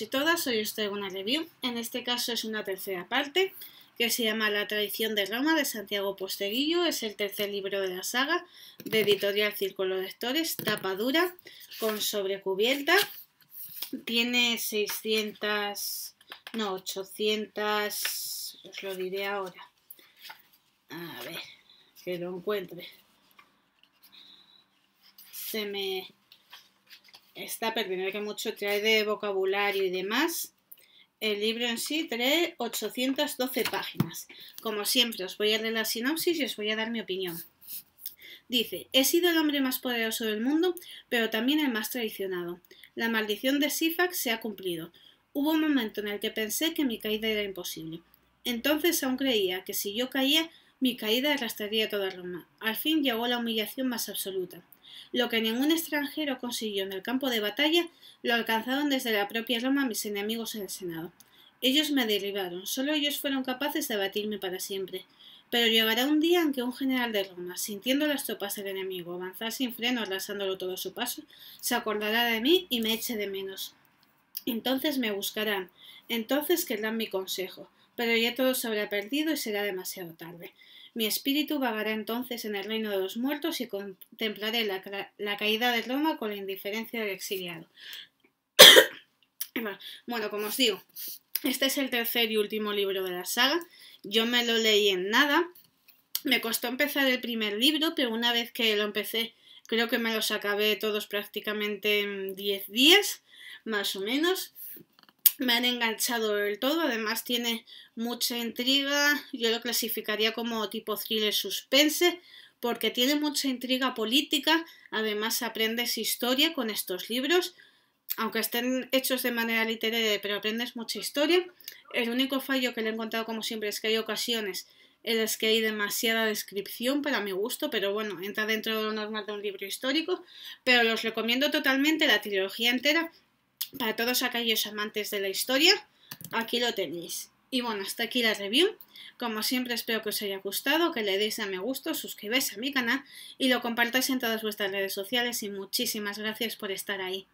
y todas, hoy os traigo una review, en este caso es una tercera parte, que se llama La tradición de Roma de Santiago Posteguillo, es el tercer libro de la saga, de editorial Círculo de Lectores, tapa dura, con sobrecubierta, tiene 600, no, 800, os lo diré ahora, a ver, que lo encuentre, se me está perdiendo que mucho trae de vocabulario y demás. El libro en sí trae 812 páginas. Como siempre, os voy a leer la sinopsis y os voy a dar mi opinión. Dice, he sido el hombre más poderoso del mundo, pero también el más traicionado. La maldición de Sifax se ha cumplido. Hubo un momento en el que pensé que mi caída era imposible. Entonces aún creía que si yo caía mi caída arrastraría toda Roma. Al fin llegó la humillación más absoluta. Lo que ningún extranjero consiguió en el campo de batalla, lo alcanzaron desde la propia Roma mis enemigos en el Senado. Ellos me derribaron, solo ellos fueron capaces de abatirme para siempre. Pero llegará un día en que un general de Roma, sintiendo las tropas del enemigo avanzar sin freno, arrasándolo todo a su paso, se acordará de mí y me eche de menos. Entonces me buscarán, entonces dan mi consejo pero ya todo se habrá perdido y será demasiado tarde. Mi espíritu vagará entonces en el reino de los muertos y contemplaré la, caída de Roma con la indiferencia del exiliado. bueno, como os digo, este es el tercer y último libro de la saga. Yo me lo leí en nada. Me costó empezar el primer libro, pero una vez que lo empecé, creo que me los acabé todos prácticamente en 10 días, más o menos me han enganchado del todo, además tiene mucha intriga, yo lo clasificaría como tipo thriller suspense, porque tiene mucha intriga política, además aprendes historia con estos libros, aunque estén hechos de manera literaria, pero aprendes mucha historia. El único fallo que le he encontrado, como siempre, es que hay ocasiones en las que hay demasiada descripción para mi gusto, pero bueno, entra dentro de lo normal de un libro histórico, pero los recomiendo totalmente la trilogía entera para todos aquellos amantes de la historia, aquí lo tenéis. Y bueno, hasta aquí la review. Como siempre espero que os haya gustado, que le deis a me gusto, suscribáis a mi canal y lo compartáis en todas vuestras redes sociales y muchísimas gracias por estar ahí.